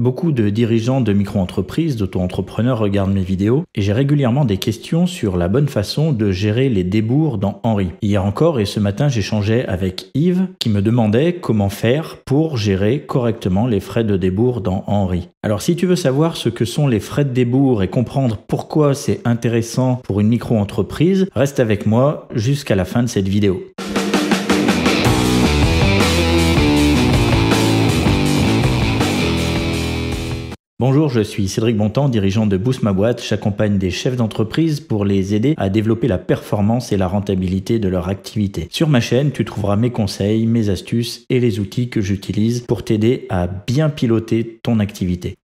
Beaucoup de dirigeants de micro-entreprises, d'auto-entrepreneurs regardent mes vidéos et j'ai régulièrement des questions sur la bonne façon de gérer les débours dans Henri. Hier encore et ce matin, j'échangeais avec Yves qui me demandait comment faire pour gérer correctement les frais de débours dans Henri. Alors si tu veux savoir ce que sont les frais de débours et comprendre pourquoi c'est intéressant pour une micro-entreprise, reste avec moi jusqu'à la fin de cette vidéo. Bonjour, je suis Cédric Bontemps, dirigeant de Boost Ma Boîte. J'accompagne des chefs d'entreprise pour les aider à développer la performance et la rentabilité de leur activité. Sur ma chaîne, tu trouveras mes conseils, mes astuces et les outils que j'utilise pour t'aider à bien piloter ton activité.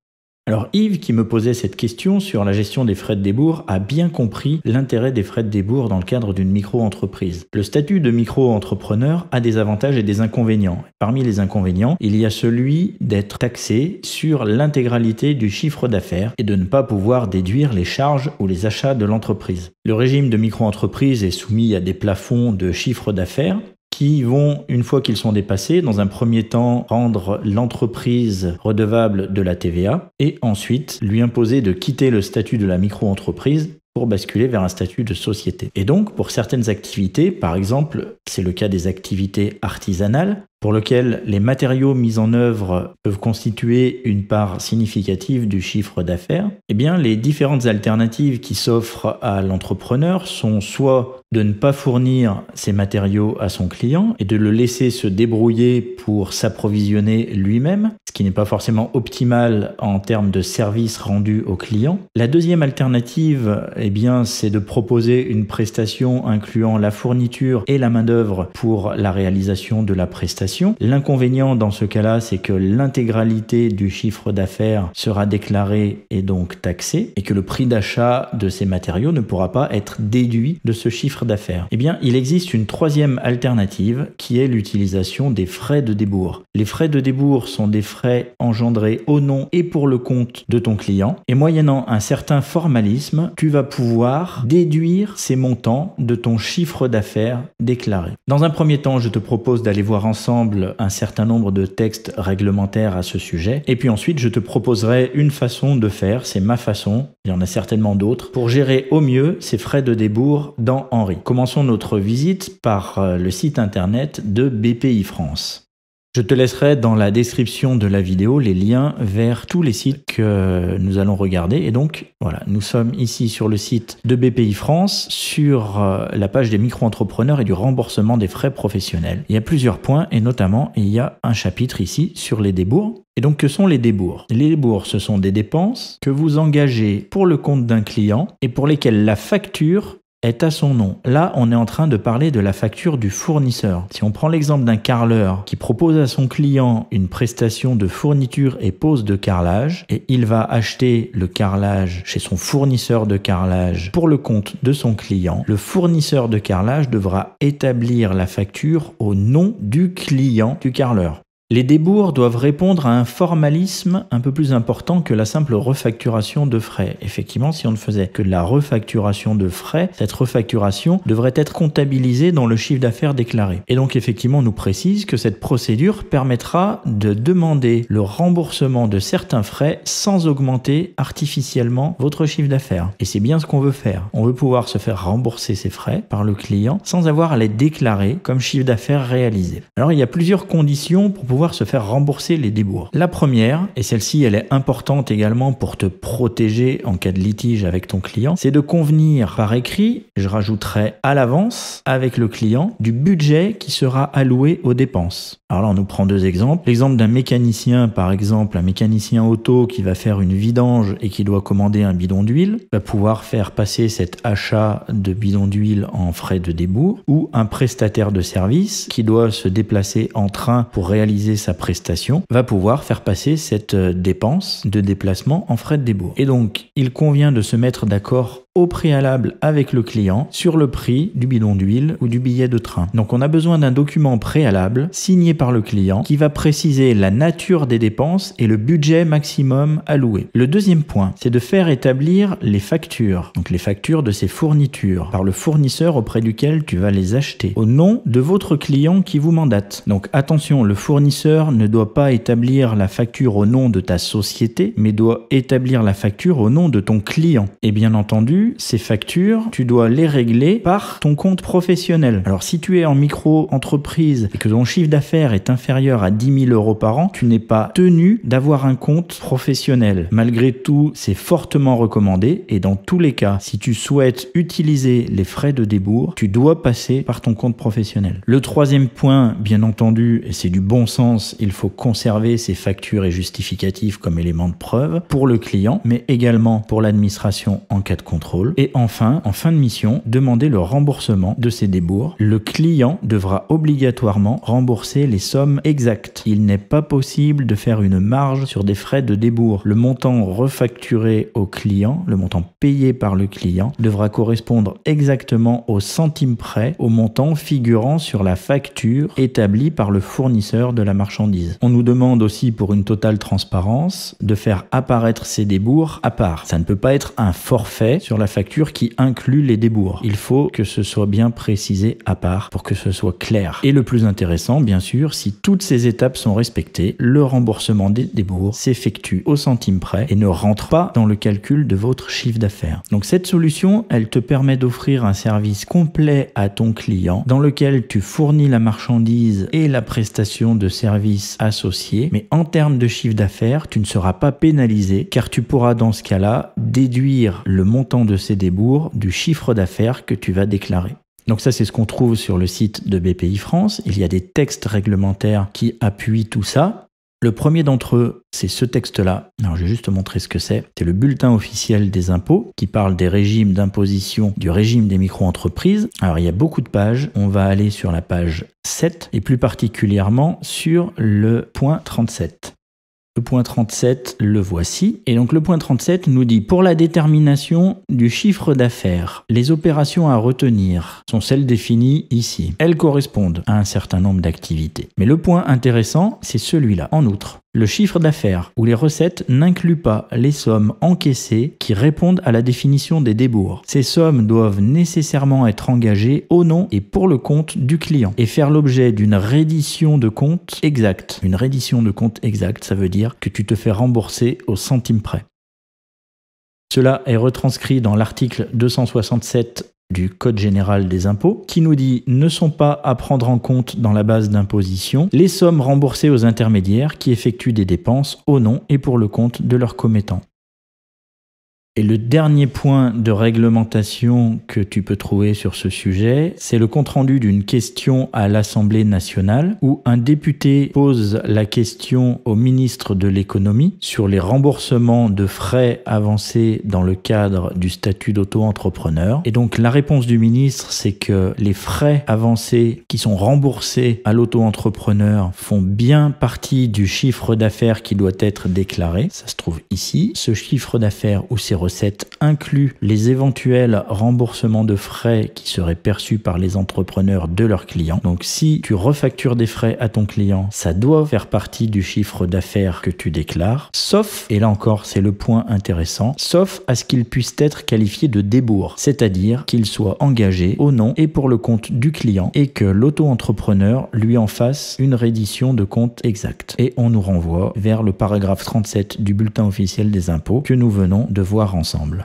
Alors Yves, qui me posait cette question sur la gestion des frais de débours, a bien compris l'intérêt des frais de débours dans le cadre d'une micro-entreprise. Le statut de micro-entrepreneur a des avantages et des inconvénients. Parmi les inconvénients, il y a celui d'être taxé sur l'intégralité du chiffre d'affaires et de ne pas pouvoir déduire les charges ou les achats de l'entreprise. Le régime de micro-entreprise est soumis à des plafonds de chiffre d'affaires qui vont, une fois qu'ils sont dépassés, dans un premier temps rendre l'entreprise redevable de la TVA et ensuite lui imposer de quitter le statut de la micro-entreprise pour basculer vers un statut de société. Et donc, pour certaines activités, par exemple, c'est le cas des activités artisanales, pour lequel les matériaux mis en œuvre peuvent constituer une part significative du chiffre d'affaires, eh bien les différentes alternatives qui s'offrent à l'entrepreneur sont soit de ne pas fournir ces matériaux à son client et de le laisser se débrouiller pour s'approvisionner lui-même, ce qui n'est pas forcément optimal en termes de service rendu au client. La deuxième alternative, eh bien, c'est de proposer une prestation incluant la fourniture et la main-d'œuvre pour la réalisation de la prestation L'inconvénient dans ce cas-là, c'est que l'intégralité du chiffre d'affaires sera déclarée et donc taxée, et que le prix d'achat de ces matériaux ne pourra pas être déduit de ce chiffre d'affaires. Eh bien, il existe une troisième alternative qui est l'utilisation des frais de débours. Les frais de débours sont des frais engendrés au nom et pour le compte de ton client, et moyennant un certain formalisme, tu vas pouvoir déduire ces montants de ton chiffre d'affaires déclaré. Dans un premier temps, je te propose d'aller voir ensemble un certain nombre de textes réglementaires à ce sujet. Et puis ensuite, je te proposerai une façon de faire, c'est ma façon, il y en a certainement d'autres, pour gérer au mieux ces frais de débours dans Henri. Commençons notre visite par euh, le site internet de BPI France. Je te laisserai dans la description de la vidéo les liens vers tous les sites que nous allons regarder. Et donc, voilà, nous sommes ici sur le site de BPI France, sur euh, la page des micro-entrepreneurs et du remboursement des frais professionnels. Il y a plusieurs points et notamment, il y a un chapitre ici sur les débours. Et donc, que sont les débours Les débours, ce sont des dépenses que vous engagez pour le compte d'un client et pour lesquelles la facture est à son nom. Là, on est en train de parler de la facture du fournisseur. Si on prend l'exemple d'un carreleur qui propose à son client une prestation de fourniture et pose de carrelage, et il va acheter le carrelage chez son fournisseur de carrelage pour le compte de son client, le fournisseur de carrelage devra établir la facture au nom du client du carreleur. Les débours doivent répondre à un formalisme un peu plus important que la simple refacturation de frais. Effectivement, si on ne faisait que de la refacturation de frais, cette refacturation devrait être comptabilisée dans le chiffre d'affaires déclaré. Et donc effectivement, on nous précise que cette procédure permettra de demander le remboursement de certains frais sans augmenter artificiellement votre chiffre d'affaires. Et c'est bien ce qu'on veut faire. On veut pouvoir se faire rembourser ces frais par le client sans avoir à les déclarer comme chiffre d'affaires réalisé. Alors il y a plusieurs conditions pour pouvoir se faire rembourser les débours. La première, et celle-ci elle est importante également pour te protéger en cas de litige avec ton client, c'est de convenir par écrit, je rajouterai à l'avance avec le client, du budget qui sera alloué aux dépenses. Alors là on nous prend deux exemples. L'exemple d'un mécanicien par exemple, un mécanicien auto qui va faire une vidange et qui doit commander un bidon d'huile, va pouvoir faire passer cet achat de bidon d'huile en frais de débours, ou un prestataire de service qui doit se déplacer en train pour réaliser sa prestation, va pouvoir faire passer cette euh, dépense de déplacement en frais de débours. Et donc, il convient de se mettre d'accord au préalable avec le client sur le prix du bidon d'huile ou du billet de train. Donc on a besoin d'un document préalable signé par le client qui va préciser la nature des dépenses et le budget maximum alloué. Le deuxième point, c'est de faire établir les factures, donc les factures de ces fournitures par le fournisseur auprès duquel tu vas les acheter au nom de votre client qui vous mandate. Donc attention, le fournisseur ne doit pas établir la facture au nom de ta société, mais doit établir la facture au nom de ton client. Et bien entendu, ces factures, tu dois les régler par ton compte professionnel. Alors si tu es en micro-entreprise et que ton chiffre d'affaires est inférieur à 10 000 euros par an, tu n'es pas tenu d'avoir un compte professionnel. Malgré tout, c'est fortement recommandé et dans tous les cas, si tu souhaites utiliser les frais de débours, tu dois passer par ton compte professionnel. Le troisième point, bien entendu, et c'est du bon sens, il faut conserver ces factures et justificatifs comme éléments de preuve pour le client, mais également pour l'administration en cas de contrôle et enfin, en fin de mission, demander le remboursement de ces débours. Le client devra obligatoirement rembourser les sommes exactes. Il n'est pas possible de faire une marge sur des frais de débours. Le montant refacturé au client, le montant payé par le client, devra correspondre exactement au centime près au montant figurant sur la facture établie par le fournisseur de la marchandise. On nous demande aussi pour une totale transparence de faire apparaître ces débours à part. Ça ne peut pas être un forfait sur la facture qui inclut les débours. Il faut que ce soit bien précisé à part pour que ce soit clair. Et le plus intéressant, bien sûr, si toutes ces étapes sont respectées, le remboursement des débours s'effectue au centime près et ne rentre pas dans le calcul de votre chiffre d'affaires. Donc cette solution, elle te permet d'offrir un service complet à ton client dans lequel tu fournis la marchandise et la prestation de services associés, mais en termes de chiffre d'affaires, tu ne seras pas pénalisé car tu pourras dans ce cas-là déduire le montant de ces débours du chiffre d'affaires que tu vas déclarer. Donc ça, c'est ce qu'on trouve sur le site de BPI France. Il y a des textes réglementaires qui appuient tout ça. Le premier d'entre eux, c'est ce texte-là. Alors, je vais juste montrer ce que c'est. C'est le bulletin officiel des impôts qui parle des régimes d'imposition, du régime des micro-entreprises. Alors, il y a beaucoup de pages. On va aller sur la page 7 et plus particulièrement sur le point 37. Le point 37, le voici. Et donc le point 37 nous dit pour la détermination du chiffre d'affaires, les opérations à retenir sont celles définies ici. Elles correspondent à un certain nombre d'activités. Mais le point intéressant, c'est celui-là. En outre, le chiffre d'affaires ou les recettes n'inclut pas les sommes encaissées qui répondent à la définition des débours. Ces sommes doivent nécessairement être engagées au nom et pour le compte du client et faire l'objet d'une reddition de compte exacte. Une reddition de compte exacte, ça veut dire que tu te fais rembourser au centime près. Cela est retranscrit dans l'article 267 du Code général des impôts, qui nous dit ne sont pas à prendre en compte dans la base d'imposition les sommes remboursées aux intermédiaires qui effectuent des dépenses au nom et pour le compte de leurs commettants. Et le dernier point de réglementation que tu peux trouver sur ce sujet, c'est le compte-rendu d'une question à l'Assemblée nationale où un député pose la question au ministre de l'économie sur les remboursements de frais avancés dans le cadre du statut d'auto-entrepreneur. Et donc la réponse du ministre, c'est que les frais avancés qui sont remboursés à l'auto-entrepreneur font bien partie du chiffre d'affaires qui doit être déclaré. Ça se trouve ici. Ce chiffre d'affaires ou ces Recette inclut les éventuels remboursements de frais qui seraient perçus par les entrepreneurs de leurs clients. Donc si tu refactures des frais à ton client, ça doit faire partie du chiffre d'affaires que tu déclares, sauf, et là encore c'est le point intéressant, sauf à ce qu'il puisse être qualifié de débours, c'est-à-dire qu'il soit engagé au nom et pour le compte du client et que l'auto-entrepreneur lui en fasse une reddition de compte exacte. Et on nous renvoie vers le paragraphe 37 du bulletin officiel des impôts que nous venons de voir ensemble.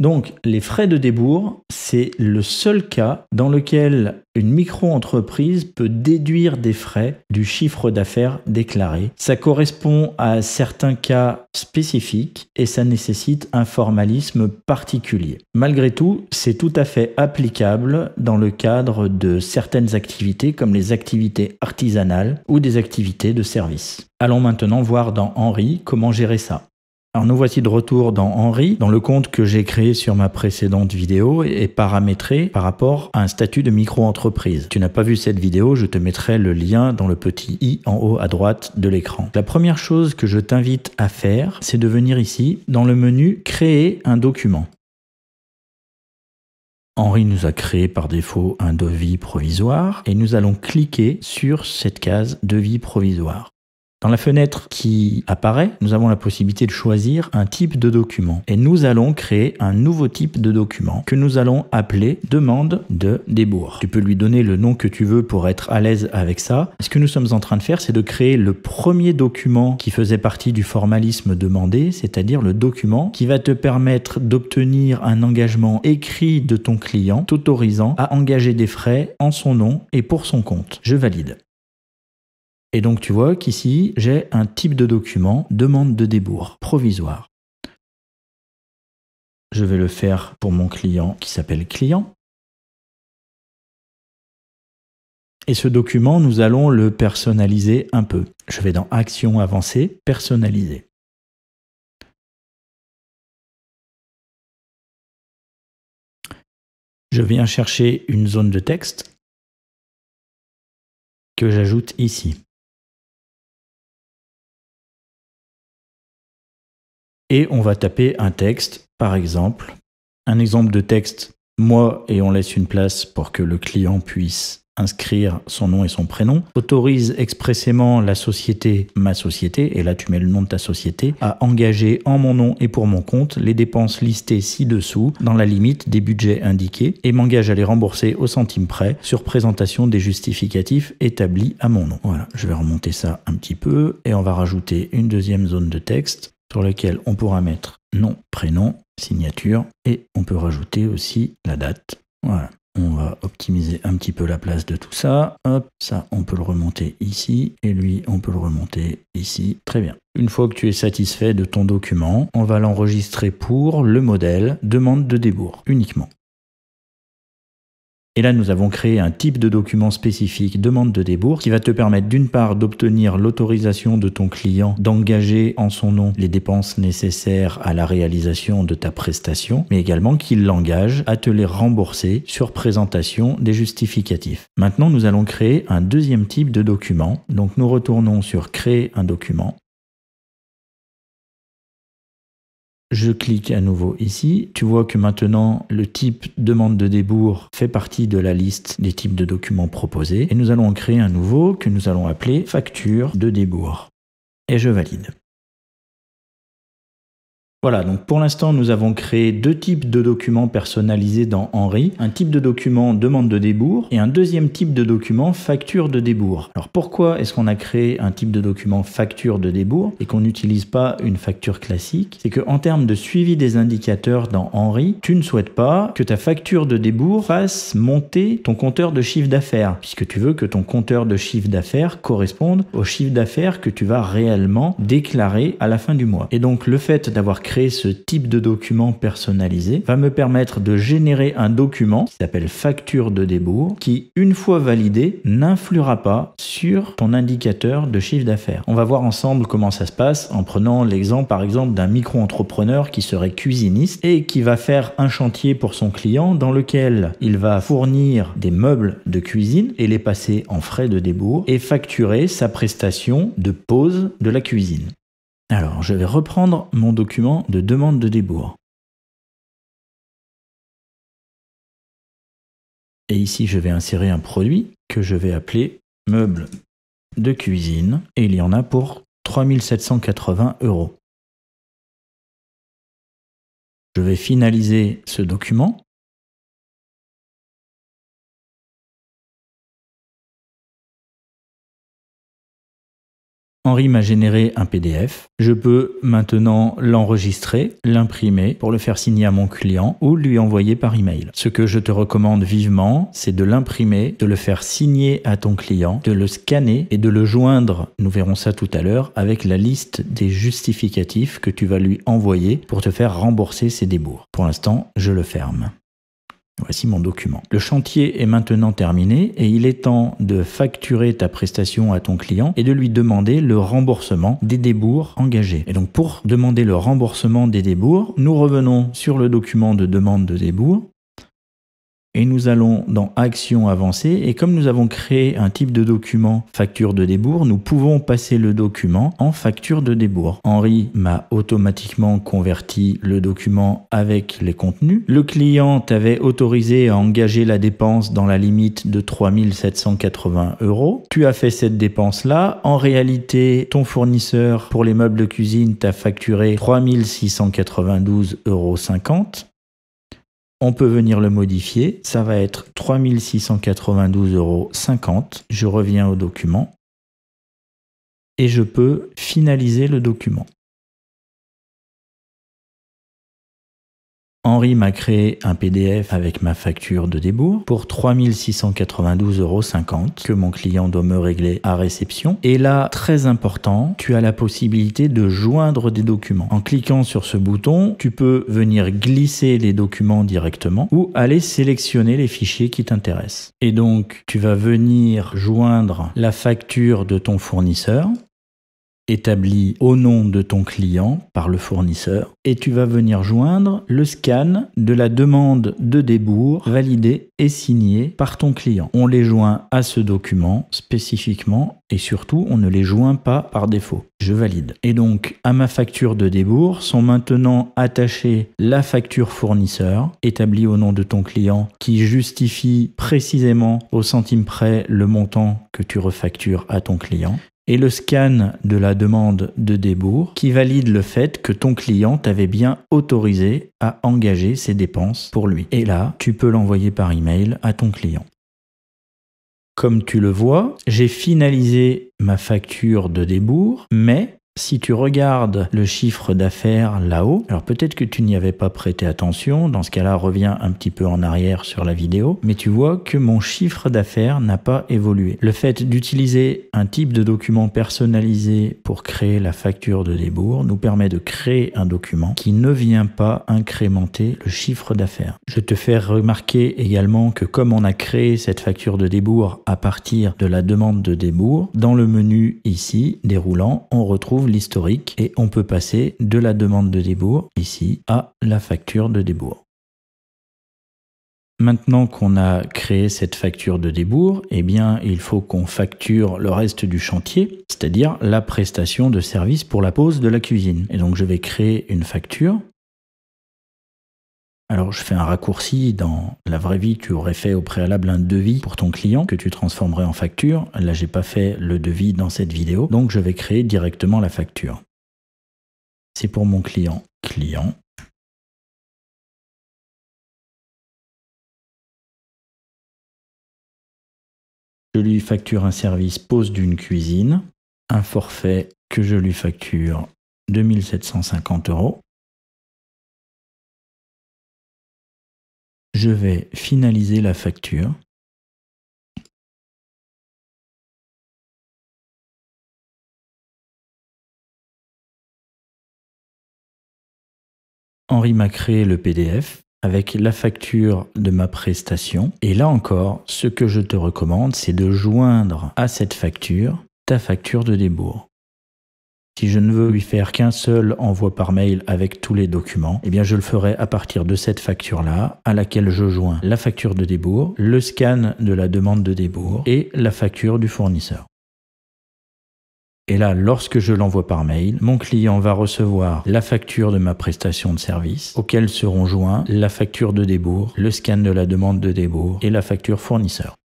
Donc, les frais de débours, c'est le seul cas dans lequel une micro-entreprise peut déduire des frais du chiffre d'affaires déclaré. Ça correspond à certains cas spécifiques et ça nécessite un formalisme particulier. Malgré tout, c'est tout à fait applicable dans le cadre de certaines activités comme les activités artisanales ou des activités de service. Allons maintenant voir dans Henri comment gérer ça. Alors nous voici de retour dans Henri, dans le compte que j'ai créé sur ma précédente vidéo et paramétré par rapport à un statut de micro-entreprise. Tu n'as pas vu cette vidéo, je te mettrai le lien dans le petit i en haut à droite de l'écran. La première chose que je t'invite à faire, c'est de venir ici dans le menu Créer un document. Henri nous a créé par défaut un devis provisoire et nous allons cliquer sur cette case devis provisoire. Dans la fenêtre qui apparaît, nous avons la possibilité de choisir un type de document. Et nous allons créer un nouveau type de document que nous allons appeler demande de débours. Tu peux lui donner le nom que tu veux pour être à l'aise avec ça. Ce que nous sommes en train de faire, c'est de créer le premier document qui faisait partie du formalisme demandé, c'est-à-dire le document qui va te permettre d'obtenir un engagement écrit de ton client t'autorisant à engager des frais en son nom et pour son compte. Je valide. Et donc tu vois qu'ici, j'ai un type de document, demande de débours, provisoire. Je vais le faire pour mon client qui s'appelle client. Et ce document, nous allons le personnaliser un peu. Je vais dans Action avancée, personnaliser. Je viens chercher une zone de texte que j'ajoute ici. et on va taper un texte, par exemple. Un exemple de texte, moi, et on laisse une place pour que le client puisse inscrire son nom et son prénom, autorise expressément la société, ma société, et là tu mets le nom de ta société, à engager en mon nom et pour mon compte les dépenses listées ci-dessous dans la limite des budgets indiqués et m'engage à les rembourser au centime près sur présentation des justificatifs établis à mon nom. Voilà, je vais remonter ça un petit peu et on va rajouter une deuxième zone de texte sur lequel on pourra mettre nom, prénom, signature et on peut rajouter aussi la date. Voilà. On va optimiser un petit peu la place de tout ça. Hop, ça, on peut le remonter ici. Et lui, on peut le remonter ici. Très bien. Une fois que tu es satisfait de ton document, on va l'enregistrer pour le modèle demande de débours uniquement. Et là, nous avons créé un type de document spécifique, demande de débours, qui va te permettre d'une part d'obtenir l'autorisation de ton client d'engager en son nom les dépenses nécessaires à la réalisation de ta prestation, mais également qu'il l'engage à te les rembourser sur présentation des justificatifs. Maintenant, nous allons créer un deuxième type de document. Donc, nous retournons sur créer un document Je clique à nouveau ici. Tu vois que maintenant le type demande de débours fait partie de la liste des types de documents proposés. Et nous allons en créer un nouveau que nous allons appeler facture de débours. Et je valide. Voilà, donc pour l'instant, nous avons créé deux types de documents personnalisés dans Henri. Un type de document demande de débours et un deuxième type de document facture de débours. Alors pourquoi est-ce qu'on a créé un type de document facture de débours et qu'on n'utilise pas une facture classique C'est qu'en termes de suivi des indicateurs dans Henri, tu ne souhaites pas que ta facture de débours fasse monter ton compteur de chiffre d'affaires, puisque tu veux que ton compteur de chiffre d'affaires corresponde au chiffre d'affaires que tu vas réellement déclarer à la fin du mois. Et donc le fait d'avoir créé ce type de document personnalisé va me permettre de générer un document qui s'appelle facture de débours qui, une fois validé, n'influera pas sur ton indicateur de chiffre d'affaires. On va voir ensemble comment ça se passe en prenant l'exemple par exemple d'un micro-entrepreneur qui serait cuisiniste et qui va faire un chantier pour son client dans lequel il va fournir des meubles de cuisine et les passer en frais de débours et facturer sa prestation de pose de la cuisine. Alors, je vais reprendre mon document de demande de débours. Et ici, je vais insérer un produit que je vais appeler meuble de cuisine. Et il y en a pour 3780 euros. Je vais finaliser ce document Henri m'a généré un PDF. Je peux maintenant l'enregistrer, l'imprimer pour le faire signer à mon client ou lui envoyer par email. Ce que je te recommande vivement, c'est de l'imprimer, de le faire signer à ton client, de le scanner et de le joindre, nous verrons ça tout à l'heure, avec la liste des justificatifs que tu vas lui envoyer pour te faire rembourser ses débours. Pour l'instant, je le ferme. Voici mon document. Le chantier est maintenant terminé et il est temps de facturer ta prestation à ton client et de lui demander le remboursement des débours engagés. Et donc pour demander le remboursement des débours, nous revenons sur le document de demande de débours et nous allons dans Action avancée et comme nous avons créé un type de document facture de débours, nous pouvons passer le document en facture de débours. Henri m'a automatiquement converti le document avec les contenus. Le client t'avait autorisé à engager la dépense dans la limite de 3780 euros. Tu as fait cette dépense-là. En réalité, ton fournisseur pour les meubles de cuisine t'a facturé 3692,50 euros. On peut venir le modifier. Ça va être 3692,50 euros. Je reviens au document. Et je peux finaliser le document. Henri m'a créé un PDF avec ma facture de débours pour 3692,50 euros que mon client doit me régler à réception. Et là, très important, tu as la possibilité de joindre des documents. En cliquant sur ce bouton, tu peux venir glisser les documents directement ou aller sélectionner les fichiers qui t'intéressent. Et donc, tu vas venir joindre la facture de ton fournisseur établi au nom de ton client par le fournisseur et tu vas venir joindre le scan de la demande de débours validée et signée par ton client. On les joint à ce document spécifiquement et surtout on ne les joint pas par défaut. Je valide. Et donc à ma facture de débours sont maintenant attachées la facture fournisseur établie au nom de ton client qui justifie précisément au centime près le montant que tu refactures à ton client et le scan de la demande de débours qui valide le fait que ton client t'avait bien autorisé à engager ses dépenses pour lui. Et là, tu peux l'envoyer par email à ton client. Comme tu le vois, j'ai finalisé ma facture de débours, mais si tu regardes le chiffre d'affaires là-haut, alors peut-être que tu n'y avais pas prêté attention, dans ce cas-là reviens un petit peu en arrière sur la vidéo, mais tu vois que mon chiffre d'affaires n'a pas évolué. Le fait d'utiliser un type de document personnalisé pour créer la facture de débours nous permet de créer un document qui ne vient pas incrémenter le chiffre d'affaires. Je te fais remarquer également que comme on a créé cette facture de débours à partir de la demande de débours, dans le menu ici déroulant, on retrouve l'historique et on peut passer de la demande de débours ici à la facture de débours. Maintenant qu'on a créé cette facture de débours, eh bien, il faut qu'on facture le reste du chantier, c'est-à-dire la prestation de service pour la pose de la cuisine. Et donc, je vais créer une facture alors je fais un raccourci, dans la vraie vie tu aurais fait au préalable un devis pour ton client que tu transformerais en facture, là j'ai pas fait le devis dans cette vidéo, donc je vais créer directement la facture. C'est pour mon client, client, je lui facture un service pose d'une cuisine, un forfait que je lui facture 2750 euros. je vais finaliser la facture. Henri m'a créé le PDF avec la facture de ma prestation. Et là encore, ce que je te recommande, c'est de joindre à cette facture ta facture de débours. Si je ne veux lui faire qu'un seul envoi par mail avec tous les documents, eh bien je le ferai à partir de cette facture-là, à laquelle je joins la facture de débours, le scan de la demande de débours et la facture du fournisseur. Et là, lorsque je l'envoie par mail, mon client va recevoir la facture de ma prestation de service, auxquelles seront joints la facture de débours, le scan de la demande de débours et la facture fournisseur.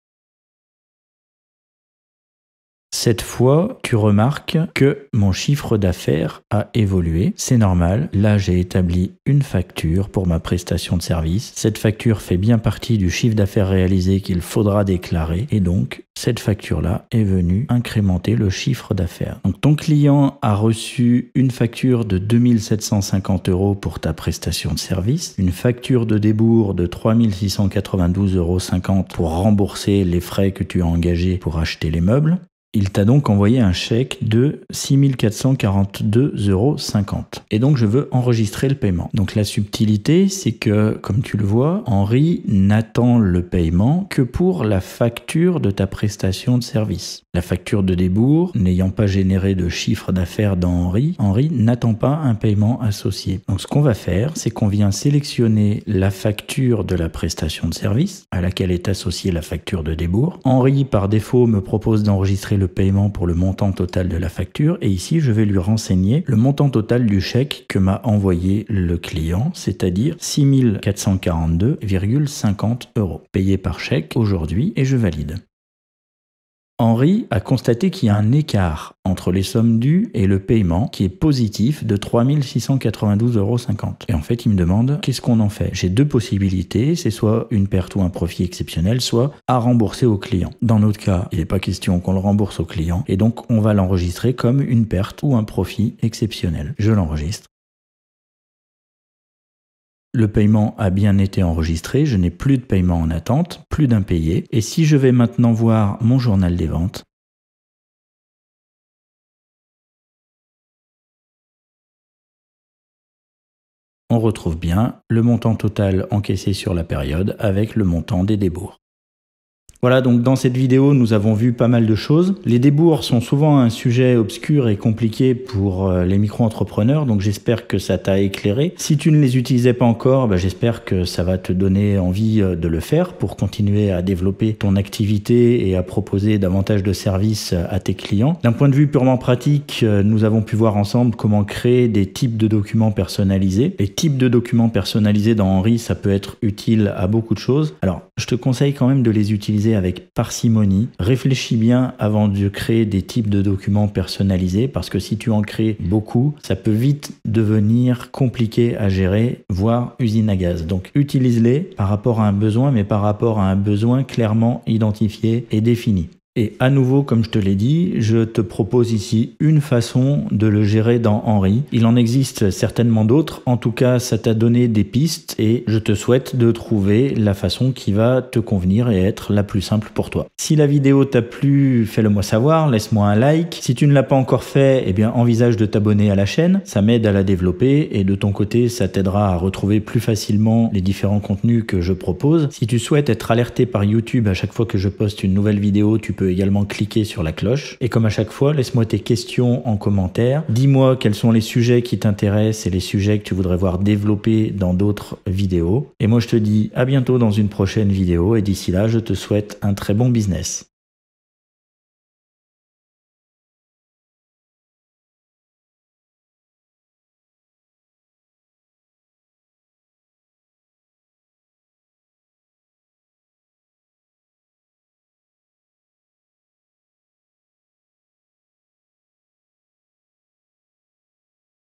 Cette fois, tu remarques que mon chiffre d'affaires a évolué. C'est normal. Là, j'ai établi une facture pour ma prestation de service. Cette facture fait bien partie du chiffre d'affaires réalisé qu'il faudra déclarer. Et donc, cette facture-là est venue incrémenter le chiffre d'affaires. Donc, ton client a reçu une facture de 2750 euros pour ta prestation de service, une facture de débours de 3692,50 euros pour rembourser les frais que tu as engagés pour acheter les meubles il t'a donc envoyé un chèque de 6442,50 euros. Et donc je veux enregistrer le paiement. Donc la subtilité, c'est que, comme tu le vois, Henri n'attend le paiement que pour la facture de ta prestation de service. La facture de débours, n'ayant pas généré de chiffre d'affaires dans Henri, Henri n'attend pas un paiement associé. Donc ce qu'on va faire, c'est qu'on vient sélectionner la facture de la prestation de service à laquelle est associée la facture de débours. Henri, par défaut, me propose d'enregistrer le paiement pour le montant total de la facture et ici je vais lui renseigner le montant total du chèque que m'a envoyé le client, c'est-à-dire 6442,50 euros payé par chèque aujourd'hui et je valide. Henri a constaté qu'il y a un écart entre les sommes dues et le paiement qui est positif de 3692,50 euros. Et en fait, il me demande qu'est-ce qu'on en fait J'ai deux possibilités, c'est soit une perte ou un profit exceptionnel, soit à rembourser au client. Dans notre cas, il n'est pas question qu'on le rembourse au client et donc on va l'enregistrer comme une perte ou un profit exceptionnel. Je l'enregistre le paiement a bien été enregistré, je n'ai plus de paiement en attente, plus d'impayé. Et si je vais maintenant voir mon journal des ventes, on retrouve bien le montant total encaissé sur la période avec le montant des débours. Voilà, donc dans cette vidéo, nous avons vu pas mal de choses. Les débours sont souvent un sujet obscur et compliqué pour euh, les micro-entrepreneurs, donc j'espère que ça t'a éclairé. Si tu ne les utilisais pas encore, bah, j'espère que ça va te donner envie euh, de le faire pour continuer à développer ton activité et à proposer davantage de services euh, à tes clients. D'un point de vue purement pratique, nous avons pu voir ensemble comment créer des types de documents personnalisés. Les types de documents personnalisés dans Henri, ça peut être utile à beaucoup de choses. Alors, je te conseille quand même de les utiliser avec parcimonie. Réfléchis bien avant de créer des types de documents personnalisés parce que si tu en crées beaucoup, ça peut vite devenir compliqué à gérer, voire usine à gaz. Donc utilise-les par rapport à un besoin, mais par rapport à un besoin clairement identifié et défini. Et à nouveau, comme je te l'ai dit, je te propose ici une façon de le gérer dans Henri. Il en existe certainement d'autres. En tout cas, ça t'a donné des pistes et je te souhaite de trouver la façon qui va te convenir et être la plus simple pour toi. Si la vidéo t'a plu, fais-le moi savoir, laisse-moi un like. Si tu ne l'as pas encore fait, eh bien, envisage de t'abonner à la chaîne. Ça m'aide à la développer et de ton côté, ça t'aidera à retrouver plus facilement les différents contenus que je propose. Si tu souhaites être alerté par YouTube à chaque fois que je poste une nouvelle vidéo, tu peux également cliquer sur la cloche. Et comme à chaque fois, laisse-moi tes questions en commentaire. Dis-moi quels sont les sujets qui t'intéressent et les sujets que tu voudrais voir développés dans d'autres vidéos. Et moi, je te dis à bientôt dans une prochaine vidéo. Et d'ici là, je te souhaite un très bon business.